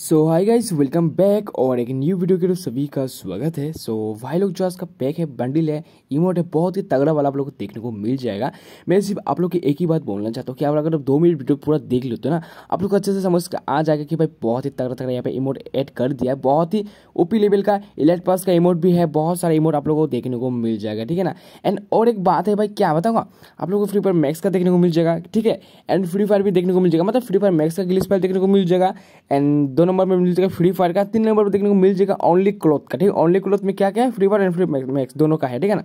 सो hi guys welcome back और एक new video के लिए सभी का स्वागत है सो so, भाई लोग जो आज का पैक है बंडल है इमोट है बहुत ही तगड़ा वाला आप लोग को देखने को मिल जाएगा मैं सिर्फ आप लोग की एक ही बात बोलना चाहता हूँ कि आप अगर दो मिनट वीडियो पूरा देख लेते हो ना आप लोग अच्छे से समझ कर आ जाएगा कि भाई बहुत ही तगड़ा तगड़ा यहाँ पे इमोट एड कर दिया है बहुत ही ओपी लेवल का इलेट पास का इमोट भी है बहुत सारे इमोट आप लोग को देखने को मिल जाएगा ठीक है ना एंड और एक बात है भाई क्या बताऊँगा आप लोग को फ्री फायर मैक्स का देखने को मिल जाएगा ठीक है एंड फ्री फायर भी देखने को मिल जाएगा मतलब फ्री फायर मैक्स का गिलिस फायर देखने को मिल जाएगा एंड दोनों नंबर में मिल जाएगा फ्री फायर का तीन नंबर पर देखने को मिल जाएगा ओनली क्लोथ का ठीक है ओनली क्लोथ में क्या क्या है free fire and free max दोनों का है ठीक है ना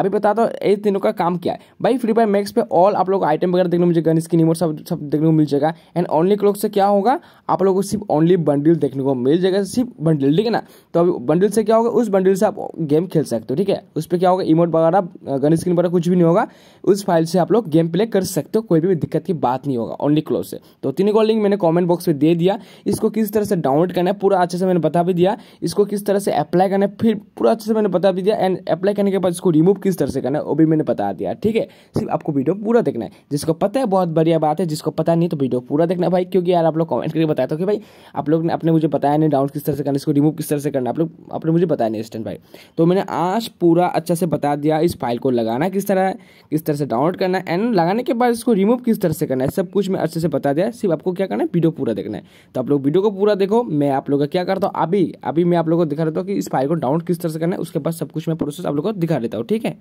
अभी बता दो ये तीनों का काम क्या है भाई फ्री फायर मैक्स पे ऑल आप लोग आइटम वगैरह देखने को मिल जाएगा स्किन सब सब देखने को मिल जाएगा एंड ओनली क्लोथ से क्या होगा आप लोगों को सिर्फ ओनली बंडल देखने को मिल जाएगा सिर्फ बंडल ठीक है ना तो अभी बंडल से क्या होगा उस बंडल से आप गेम खेल सकते हो ठीक है उस पर क्या होगा इमोट वगैरह गन स्किन वगैरह कुछ भी नहीं होगा उस फाइल से आप लोग गेम प्ले कर सकते हो कोई भी दिक्कत की बात नहीं होगा ओनली क्लोथ से तो तीनों का लिंक मैंने कॉमेंट बॉक्स में दे दिया इसको किस तरह से डाउनलोड करना है पूरा अच्छे से मैंने बता भी दिया इसको किस तरह से अप्लाई करना है फिर पूरा अच्छे से मैंने बता भी दिया एंड अप्लाई करने के बाद इसको रिमूव किस तरह से करना है वो भी मैंने बता दिया ठीक है सिर्फ आपको वीडियो पूरा देखना है जिसको पता है बहुत बढ़िया बात है जिसको पता नहीं तो वीडियो पूरा देखना भाई क्योंकि यार आप लोग कमेंट करके बताया था कि भाई आप लोग ने अपने मुझे बताया नहीं डाउनलोड किस तरह से करना इसको रिमूव किस तरह से करना आप लोग आपने मुझे बताया नहीं स्टैंड भाई तो मैंने आज पूरा अच्छा से बता दिया इस फाइल को लगाना किस तरह किस तरह से डाउनलोड करना है एंड लगाने के बाद इसको रिमूव किस तरह से करना है सब कुछ मैं अच्छे से बता दिया सिर्फ आपको क्या करना है वीडियो पूरा देखना है तो आप लोग वीडियो को पूरा पूरा देखो मैं आप लोगों का क्या करता हूँ अभी अभी मैं आप लोगों को दिखा देता हूँ कि इस फाइल को डाउन किस तरह से करना है उसके बाद सब कुछ मैं प्रोसेस आप लोगों को दिखा देता हूँ ठीक है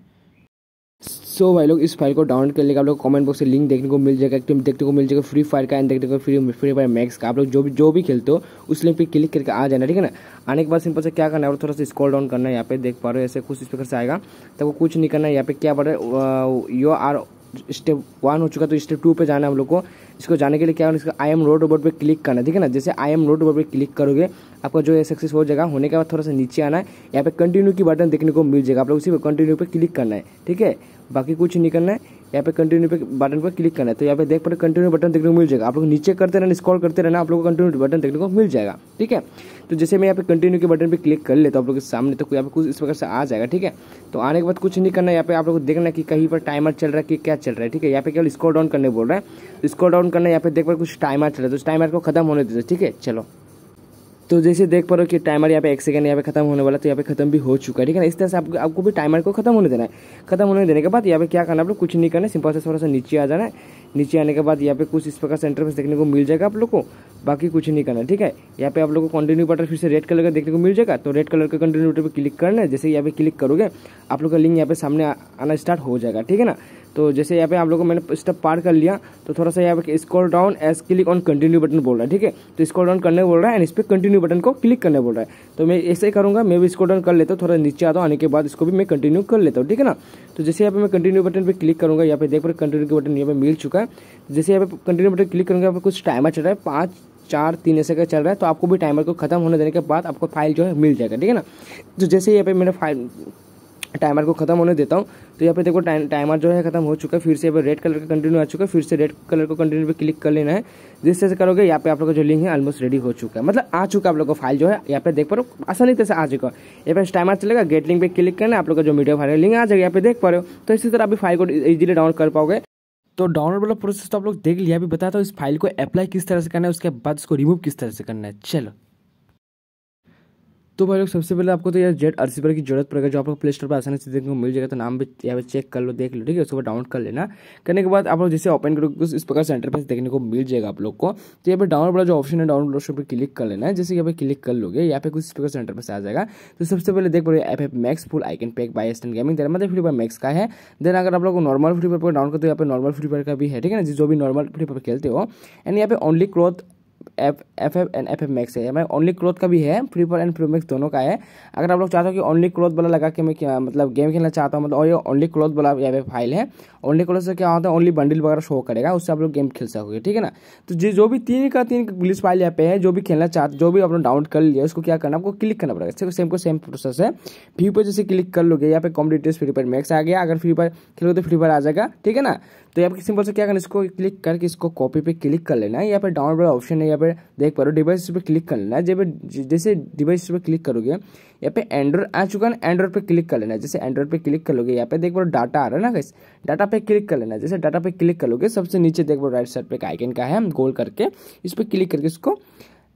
सो so, भाई लोग इस फाइल को डाउनलोड करने का आप लोग कमेंट बॉक्स से लिंक देखने को मिल जाएगा एकदम देखने को मिल जाएगा फ्री फायर का एंड देखने को फ्री फ्री फायर मैक्स का आप लोग जो भी जो भी खेलते हो उस लिंक पे क्लिक करके आ जाना ठीक है ना आने के बाद सिंपल से क्या करना है और थोड़ा सा स्कॉल डाउन करना है यहाँ पे देख पा रहे हो ऐसे कुछ इस प्रकार से आएगा तब कुछ नहीं करना है यहाँ पे क्या पड़ रहा है यू आर स्टेप वन हो चुका तो स्टेप टू पे जाना है हम लोग को इसको जाने के लिए क्या इसका आई एम रोड रोबोट पे क्लिक करना है ठीक है ना जैसे आई एम रोड रोबोट पे क्लिक करोगे आपका जो है सक्सेस हो जाएगा होने के बाद थोड़ा सा नीचे आना है यहाँ पे कंटिन्यू की बटन देखने को मिल जाएगा आप लोग उसी पर कंटिन्यू पर क्लिक करना है ठीक है बाकी कुछ नहीं करना है यहाँ पे कंटिन्यू पे बटन पर क्लिक करना है तो यहाँ पे देख पा कंटिन्यू बटन देखने को मिल जाएगा आप लोग नीचे करते रहना स्क्रॉल करते रहना आप लोग को कंटिन्यू बटन देखने को मिल जाएगा ठीक है तो जैसे मैं यहाँ पे कंटिन्यू के बटन पर क्लिक कर लेता तो आप लोग के सामने तो यहाँ पे कुछ इस प्रकार से आ जाएगा ठीक है तो आने के बाद कुछ नहीं करना यहाँ पे आप लोग देखना कि कहीं पर टाइमर चल रहा है कि क्या चल रहा है ठीक है यहाँ पे केवल स्क्रॉल डाउन करने बोल रहा है स्क्रॉल तो डाउन करना यहाँ पे देख पा कुछ टाइमर चल रहा है तो उस टाइमर को खत्म होने देते ठीक है चलो तो जैसे देख पा रहे हो कि टाइमर यहाँ पे एक सेकंड यहाँ पे खत्म होने वाला तो यहाँ पे खत्म भी हो चुका है ठीक है ना इस तरह से आपको आपको भी टाइमर को खत्म होने देना है खत्म होने देने के बाद यहाँ पे क्या करना आप लोग कुछ नहीं करना सिंपल से थोड़ा सा नीचे आ जाना है नीचे आने के बाद यहाँ पे कुछ इस प्रकार सेंटर पर देखने को मिल जाएगा आप लोग को बाकी कुछ नहीं करना ठीक है यहाँ पे आप लोग को कंटिन्यू बटन फिर से रेड कलर का देखने को मिल जाएगा तो रेड कलर का कंटिन्यू बटन पर क्लिक करना है जैसे यहाँ पे क्लिक करोगे आप लोग का लिंक यहाँ पे सामने आना स्टार्ट हो जाएगा ठीक है ना तो जैसे यहाँ पे आप लोगों को मैंने स्टेप पार कर लिया तो थोड़ा सा यहाँ पे scroll down as click on continue button बोल रहा है ठीक है तो स्क्रॉल डाउन करने बोल रहा है एंड इस पर कंटिन्यू बटन को क्लिक करने बोल रहा है तो मैं ऐसे ही करूँगा मैं भी स्क्रॉल डाउन कर लेता हूँ थोड़ा नीचे आता हूँ आने के बाद इसको भी मैं कंटिन्यू कर लेता हूँ ठीक है ना तो जैसे यहाँ पे मैं कंटिन्यू बटन पर क्लिक करूँगा यहाँ पे देख पर कंटिन्यू के बटन यहाँ पर मिल चुका है जैसे यहाँ पे कंटिन्यू बटन क्लिक करूँगा यहाँ पर कुछ टाइमर चल रहा है पाँच चार तीन ऐसे का चल रहा है तो आपको भी टाइमर को खत्म होने देने के बाद आपको फाइल जो है मिल जाएगा ठीक है ना तो जैसे यहाँ पे मेरा फाइल टाइमर को खत्म होने देता हूँ तो यहाँ पे देखो टाइमर जो है खत्म हो चुका है फिर से रेड कलर का कंटिन्यू आ चुका है फिर से रेड कलर को कंटिन्यू पे क्लिक कर लेना है जिस तरह से करोगे यहाँ पे आप लोग का जो लिंक है ऑलमोस्ट रेडी हो चुका है मतलब आ चुका आप लोग का फाइल जो है यहाँ पे देख पा रहे हो आसानी तरह से आ चुका है यहाँ पे टाइमर चलेगा गेट लिंक पे क्लिक करना आप लोग का जो मीडियो फाइल लिंक आ जाएगा यहाँ पे देख पा रहे हो तो इसी तरह अभी फाइल को इजिली डाउनलोड कर पाओगे तो डाउनलोड वाला प्रोसेस तो आप लोग देख लिया अभी बताता हूँ इस फाइल को अप्लाई किस तरह से करना है उसके बाद उसको रिमूव किस तरह से करना है चलो तो भाई लोग सबसे पहले आपको तो यार जेड अर्सीपर की जरूरत पड़ेगा जो आपको प्ले स्टोर पर आसानी से देखने को मिल जाएगा तो नाम भी यहाँ पे चेक कर लो देख लो ठीक है उसको डाउनलोड कर लेना करने के बाद आप लोग जैसे ओपन करोगे तो इस प्रकार से इंटरफेस देखने को मिल जाएगा आप लोग को तो यहाँ पर डाउनलोड वाला जो ऑप्शन है डाउनलोड ऑप्शन पर क्लिक कर लेना है जैसे यहाँ पर क्लिक कर लोगे यहाँ पे कुछ इस प्रकार से इंटरफेस आ जाएगा तो सबसे पहले देख पड़ेगा app app max full I can pack by Aston gaming there मतलब फ्री फायर मैक्स का है देन अगर आप लोग नॉर्मल फ्री फायर पर डाउन करते हो यहाँ पर नॉर्मल फ्री फायर का भी है ठीक है ना जो भी नॉर्मल फ्री फायर खेलते हो एंड यहाँ पे only cloth F F F and F F max है हमारे ओनली क्लोथ का भी है free fire and free max दोनों का है अगर आप लोग चाहते हो कि ओनली क्लोथ वाला लगा के मैं मतलब गेम खेलना चाहता हूँ मतलब और ये ओनली क्लोथ वाला यहाँ पे फाइल है ओनली क्लोथ से क्या होता है ओनली बंडल वगैरह शो करेगा उससे आप लोग गेम खेल सकोगे ठीक है ना तो जो भी तीन का तीन ग्लिस फाइल यहाँ पे है जो भी खेलना चाहते जो भी आप लोग डाउनलोड कर लिया उसको क्या करना आपको क्लिक करना पड़ेगा सेम को सेम प्रोसेस है फ्री पर जैसे क्लिक कर लोगे यहाँ पे कॉम्पिटेटिव फ्री फायर मैक्स आ गया अगर फ्री फायर खेलोगे तो फ्री फायर आ जाएगा ठीक है ना तो यहाँ पर सिंपल से क्या करना इसको क्लिक करके इसको कॉपी पे क्लिक कर लेना है यहाँ पर डाउनलोड ऑप्शन है यहाँ पे देख पा रहे हो डिवाइस पे क्लिक कर लेना जब जैसे डिवाइस पे क्लिक करोगे यहाँ पे एंड्रॉइड आ चुका ना एंड्रॉइड पे क्लिक कर लेना जैसे एंड्रॉइड पे क्लिक कर यहाँ पे देख पा रहे डाटा आ रहा है ना कैसे डाटा पे क्लिक कर लेना जैसे डाटा पे क्लिक करोगे सबसे नीचे देख पा राइट साइड पे एक आइकन का है गोल करके इस पर क्लिक करके इसको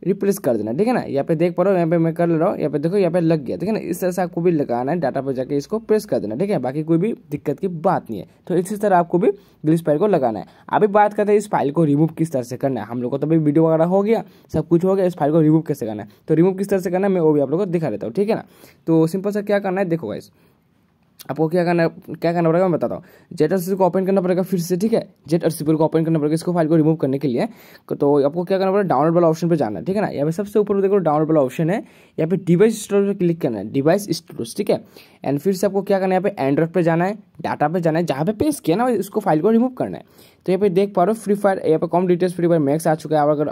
रिप्लेस कर देना ठीक है ना यहाँ पे देख पा रहा हो यहाँ पे मैं कर ले रहा हूँ यहाँ पे देखो यहाँ पे लग गया ठीक है ना इस तरह से आपको भी लगाना है डाटा पर जाके इसको प्रेस कर देना ठीक है बाकी कोई भी दिक्कत की बात नहीं है तो इसी तरह आपको भी ग्लिस फाइल को लगाना है अभी बात करते हैं इस फाइल को रिमूव किस तरह से करना है हम लोग को तो अभी वीडियो वगैरह हो गया सब कुछ हो गया इस फाइल को रिमूव कैसे करना है तो रिमूव किस तरह से करना है मैं वो भी आप लोग को दिखा देता हूँ ठीक है ना तो सिंपल सा क्या करना है देखो इस आपको क्या करना क्या करना पड़ेगा मैं बताता हूँ जेट आर को ओपन करना पड़ेगा फिर से ठीक है जेट आर को ओपन करना पड़ेगा इसको फाइल को रिमूव करने के लिए तो आपको क्या करना पड़ेगा डाउनलोड वाला ऑप्शन पर जाना है ठीक है ना यहाँ पे सबसे ऊपर देखो डाउनलोड वाला ऑप्शन है यहाँ पे डिवाइस स्टोर पर क्लिक करना है डिवाइस स्टोरेज ठीक है एंड फिर से आपको क्या करना है यहाँ पे एंड्रॉइड पर जाना है डाटा पर जाना है जहाँ पे पेस्ट किया ना उसको फाइल को रिमूव करना है तो यहाँ पे देख पा रहे हो फ्री फायर यहाँ पे com details free fire max आ चुका है अगर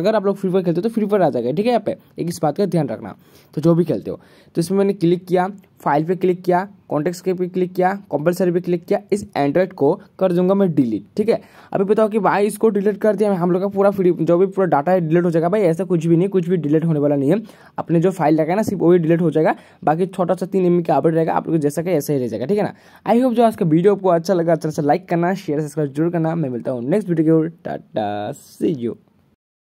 अगर आप लोग फ्री फायर खेलते हो तो फ्री फायर आ जाएगा ठीक है यहाँ पे एक इस बात का ध्यान रखना तो जो भी खेलते हो तो इसमें मैंने क्लिक किया फाइल पे क्लिक किया कॉन्टेक्ट के पे क्लिक किया कंपलसरी पे क्लिक किया इस एंड्रॉइड को कर दूंगा मैं डिलीट ठीक है अभी बताओ कि भाई इसको डिलीट कर दिया हम लोग का पूरा फ्री जो भी पूरा डाटा है डिलीट हो जाएगा भाई ऐसा कुछ भी नहीं कुछ भी डिलीट होने वाला नहीं है अपने जो फाइल रहेगा ना सिर्फ वही डिलीट हो जाएगा बाकी छोटा सा तीन एम का अपडेट रहेगा आप लोग जैसा कि ऐसा ही रह जाएगा ठीक है ना आई होप जो आज का वीडियो आपको अच्छा लगा अच्छा से लाइक करना शेयर सब्सक्राइब जरूर करना मैं मिलता हूँ next video tata see you